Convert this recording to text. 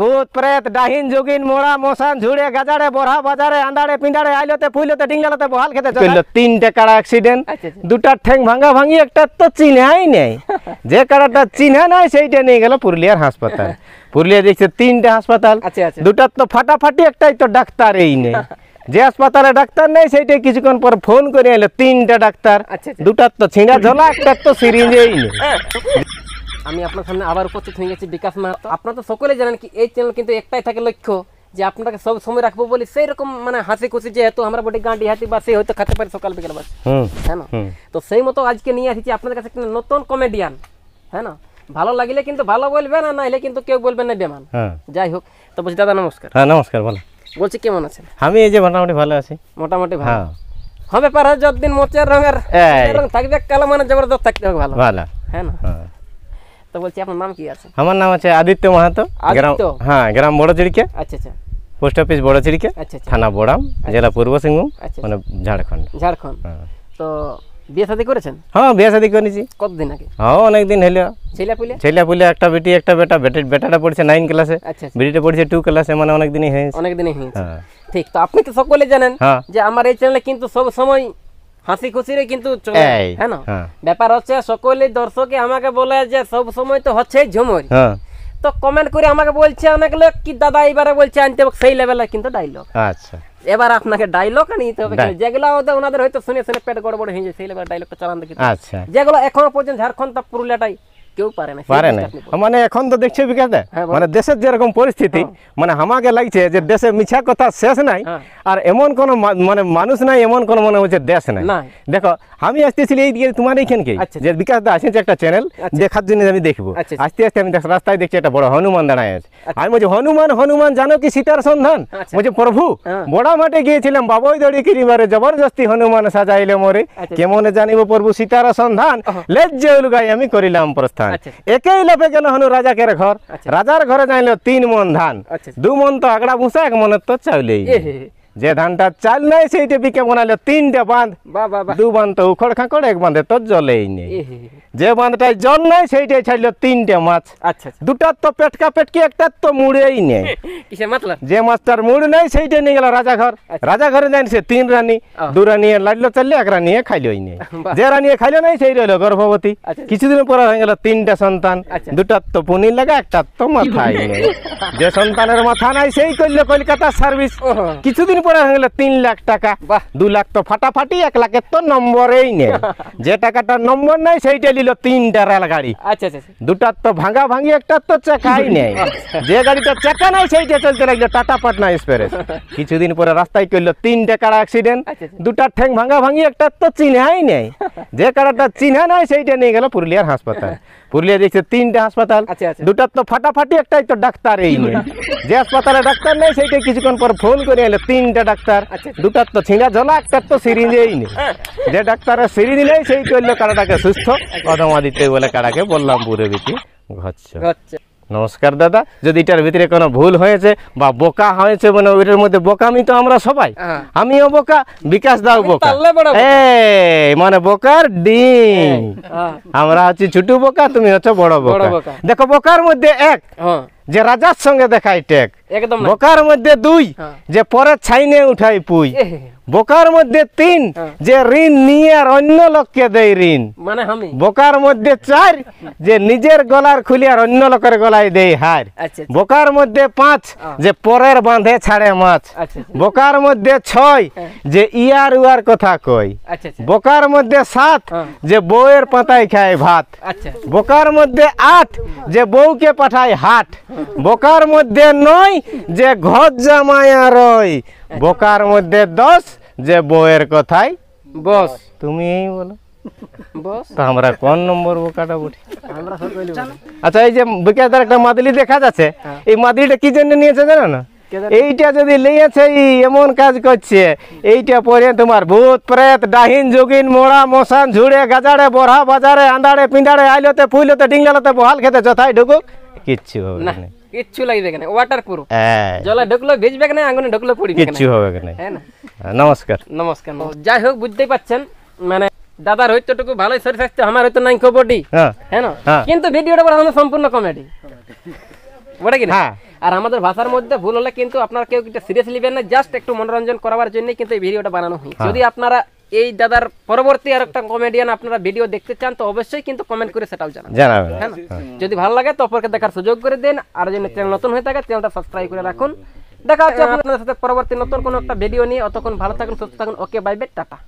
ভূত প্রেত ডাহিন যোগিন মোড়া মশান ঝুড়ে গাজাড়ে বড়া বাজারে আন্দাড়ে পিন্ডাড়ে আইলোতে পুইলোতে ডিংলাতে বহাল খেতে চলল তিনটে কারা অ্যাক্সিডেন্ট আচ্ছা, আচ্ছা। দুটা ঠেং ভাঙা ভাঙি একটা তো চিনাই নেই যে কারাটা চিনা নাই সেইটা নিয়ে গেল পুরুলিয়ার হাসপাতাল পুরুলিয়া দেখছে তিনটে হাসপাতাল আচ্ছা, দুটার তো ফাটাফাটি একটাই তো ডাক্তার এই নেই যে হাসপাতালে ডাক্তার নেই সেইটাই কিছুক্ষণ পর ফোন করে এলো তিনটা ডাক্তার দুটার তো ছিঁড়া ঝোলা একটার তো সিরিঞ্জেই নেই আমি আপনার সামনে আবার উপস্থিত হয়ে গেছি বিকাশ মাহাতো আপনারা তো সকলে জানেন কি এই চ্যানেল কিন্তু একটাই থাকে লক্ষ্য যে আপনাকে সব সময় রাখবো বলে সেই রকম মানে হাসি খুশি যেহেতু আমরা বটে গাঁটি হাতি বা সে হয়তো খাতে পারি সকাল বিকেল বাস হ্যাঁ তো সেই মতো আজকে নিয়ে আসছি আপনাদের কাছে একটা নতুন কমেডিয়ান হ্যাঁ না ভালো লাগলে কিন্তু ভালো বলবে না নাইলে কিন্তু কেউ বলবে না বেমান হ্যাঁ। যাই হোক তো বলছি দাদা নমস্কার হ্যাঁ নমস্কার বলো বলছি কেমন আছেন আমি এই যে মোটামুটি ভালো আছি মোটামুটি ভালো হ্যাঁ। হবে পারা যতদিন মোচের রঙের রং থাকবে কালো মানে জবরদস্ত থাকতে হবে ভালো ভালো হ্যাঁ না হ্যাঁ। তো বলছি আপনার নাম কি আছে আমার নাম আছে আদিত্য মাহাতো গ্রাম হ্যাঁ গ্রাম বড় চিড়িকে আচ্ছা আচ্ছা পোস্ট অফিস বড় চিড়িকে আচ্ছা, আচ্ছা। থানা বড়াম আচ্ছা, জেলা পূর্ব সিংভূম মানে ঝাড়খণ্ড ঝাড়খণ্ড হ্যাঁ। তো বিয়ে করেছেন হ্যাঁ বিয়ে করেছি কতদিন আগে হ্যাঁ অনেক দিন ছেলে একটা বেটি একটা বেটা বেটি বেটাটা পড়ছে ক্লাসে পড়ছে মানে হ্যাঁ। ঠিক তো আপনি তো সকলে জানেন হ্যাঁ। যে আমার এই চ্যানেলে কিন্তু সব সময় হাসি খুশিরে কিন্তু চলে হ্যাঁ, হ্যাঁ ব্যাপার হচ্ছে সকলে দর্শকে আমাকে বলে যে সব সময় তো হচ্ছে ঝুমুর হ্যাঁ। তো কমেন্ট করে আমাকে বলছে অনেক লোক কি দাদা এবারে বলছে আনতে সেই লেভেলে কিন্তু ডাইলগ আচ্ছা এবার আপনাকে ডাইলগ নিতে হবে যেগুলো ওনাদের হয়তো শুনে শুনে পেট গড়বড় বড় হয়ে যায় সেই লেভেল ডায়লগটা চালান দেখি আচ্ছা। যেগুলো এখনো পর্যন্ত ঝাড়খণ্ড পুরুলিয়াটাই কেউ পারে না পারে না মানে এখন তো দেখছি বিকাশ দা হ্যাঁ, মানে দেশের যেরকম পরিস্থিতি হ্যাঁ। মানে আমাকে লাগছে যে দেশে মিছা কথা শেষ নাই হ্যাঁ। আর এমন কোন মানে মানুষ নাই এমন কোন মনে হচ্ছে দেশ নাই দেখো আমি আসতেছিলি এই দিকে তোমার এইখানকে আচ্ছা, আচ্ছা। যে বিকাশ দা আসেছে একটা চ্যানেল আচ্ছা। দেখার জন্য আমি দেখবো আস্তে আস্তে আমি রাস্তায় দেখছি একটা বড় হনুমান দাঁড়ায় আছে আমি বলছি হনুমান হনুমান জানো কি সীতার সন্ধান বলছে প্রভু বড়া মাঠে গিয়েছিলাম বাবই দড়ি কিনিবারে জবরদস্তি হনুমান সাজাইলে মরে কেমন জানিব প্রভু সীতার সন্ধান লজ্জা উলগাই আমি করিলাম প্রস্থান ধান আচ্ছা। একই লোপে গেল হনু রাজাকের ঘর আচ্ছা। রাজার ঘরে যাইল তিন মন ধান আচ্ছা। দু মন তো আগড়া ভুষা এক মনের তো চাউলেই যে ধানটা চাল নাই সেইটা বিকে বনাইলো তিনটা বাঁধ দু বাঁধ তো উখড় খাঁকড় এক বাঁধে তো জলেই নেই যে বাঁধটায় জল নাই সেইটাই ছাড়লো তিনটে মাছ আচ্ছা, আচ্ছা। দুটার তো পেটকা পেটকি একটার তো মুড়েই নেই যে মাছটার মুড় নাই সেইটা নিয়ে গেল রাজাঘর আচ্ছা। রাজাঘরে জানি সে তিন রানী দু রানিয়ে লাগলো চাললে এক রানী খাইলো নেই যে রানী খাইলো নাই সেই রইলো গর্ভবতী আচ্ছা, কিছুদিন পরে হয়ে গেল তিনটা সন্তান দুটার তো পনির লাগে একটার তো মাথায় নেই যে সন্তানের মাথা নাই সেই করলো কলকাতার সার্ভিস কিছুদিন করে হয়ে তিন লাখ টাকা দু লাখ তো ফাটাফাটি এক লাখের তো নম্বরেই নেই যে টাকাটা নম্বর নেই সেইটা নিল তিনটা রেলগাড়ি আচ্ছা আচ্ছা, আচ্ছা। তো ভাঙা ভাঙি একটা তো চাকাই নেই যে গাড়িটা চাকা নাই সেইটা চলতে লাগলো টাটা পাটনা এক্সপ্রেস কিছুদিন পরে রাস্তায় করলো তিন টাকার অ্যাক্সিডেন্ট আচ্ছা, আচ্ছা। দুটা ঠেং ভাঙা ভাঙি একটা তো চিনহাই নেই যে কারাটা চিনহা নাই সেইটা নিয়ে গেল পুরুলিয়ার হাসপাতাল পুরুলিয়া দেখছে তিনটে হাসপাতাল দুটার তো ফাটাফাটি একটাই তো এই নেই যে হাসপাতালে ডাক্তার নেই সেইটা কিছুক্ষণ পর ফোন করে এলো তিনটে তিনটা ডাক্তার আচ্ছা, আচ্ছা। দুটার তো ছিঁড়া জলা একটার তো সিরিঞ্জেই নেই হ্যাঁ। যে ডাক্তারের সিরিঞ্জ নেই সেই করলে কারাটাকে সুস্থ কদমা দিতে বলে কারাকে বললাম বুড়ে বিকি ঘচ্ছ নমস্কার দাদা যদি এটার ভিতরে কোনো ভুল হয়েছে বা বোকা হয়েছে মানে ওইটার মধ্যে বোকামি তো আমরা সবাই হ্যাঁ। আমিও বোকা বিকাশ দাও বোকা মানে বোকার ডিম হ্যাঁ। আমরা হচ্ছি ছোট বোকা তুমি হচ্ছে বড় বোকা দেখো বোকার মধ্যে এক যে রাজার সঙ্গে দেখাই টেক একদম বোকার মধ্যে দুই হ্যাঁ। যে পরে ছাইনে উঠাই পুই বোকার মধ্যে তিন হ্যাঁ। যে ঋণ নিয়ে আর অন্য লোককে দেয় ঋণ মানে বোকার মধ্যে চার যে নিজের গলার খুলি আর অন্য লোকের গলায় দেয় হার আচ্ছা, আচ্ছা। বোকার মধ্যে পাঁচ হ্যাঁ। যে পরের বাঁধে ছাড়ে মাছ আচ্ছা, বোকার মধ্যে ছয় যে ইয়ার উয়ার কথা কই বোকার মধ্যে সাত যে বউয়ের পাতায় খায় ভাত বোকার মধ্যে আট যে বউকে পাঠায় হাট বোকার মধ্যে নয় যে ঘর জামায়া রয় বোকার মধ্যে দশ যে বউয়ের কথায় বস তুমি এই বলো আমরা কোন নম্বর বোকাটা উঠি আচ্ছা এই যে বিকাশদার একটা মাদলি দেখা যাচ্ছে হ্যাঁ। এই মাদলিটা কি জন্য নিয়েছে জানো না এইটা যদি লিয়েছে এমন কাজ করছে এইটা পরে তোমার ভূত প্রেত ডাহিন যোগিন মোড়া মশান ঝুড়ে গাজাড়ে বড়া বাজারে আন্দাড়ে পিঁদাড়ে আইলতে ফুইলতে ডিংলালতে বহাল খেতে যথায় ঢুকুক কিচ্ছু হবে না কিচ্ছু লাগবে ওয়াটার হ্যাঁ। প্রুফ জলে ঢুকলো ভিজবে আঙুনে ঢুকলো পড়বে কিচ্ছু হবে হ্যাঁ, হ্যাঁ নমস্কার নমস্কার যাই হোক পাচ্ছেন মানে দাদার হয়তো টুকু ভালোই শরীর স্বাস্থ্য আমার হয়তো নাই খবরটি হ্যাঁ, হ্যাঁ কিন্তু ভিডিওটা আমাদের সম্পূর্ণ কমেডি ওটা কি না আর আমাদের ভাষার মধ্যে ভুল হলে কিন্তু আপনারা কেউ কিন্তু সিরিয়াস নেবেন না জাস্ট একটু মনোরঞ্জন করার জন্য কিন্তু এই ভিডিওটা বানানো হয় যদি আপনারা এই দাদার পরবর্তী আর একটা কমেডিয়ান আপনারা ভিডিও দেখতে চান তো অবশ্যই কিন্তু কমেন্ট করে সেটাও জানান জানাবেন হ্যাঁ যদি ভালো লাগে তো অপরকে দেখার সুযোগ করে দেন আর যদি চ্যানেল নতুন হয়ে থাকে চ্যানেলটা সাবস্ক্রাইব করে রাখুন দেখা হচ্ছে আপনাদের সাথে পরবর্তী নতুন কোনো একটা ভিডিও নিয়ে অতক্ষণ ভালো থাকুন সুস্থ থাকুন ওকে বাই বাই টাটা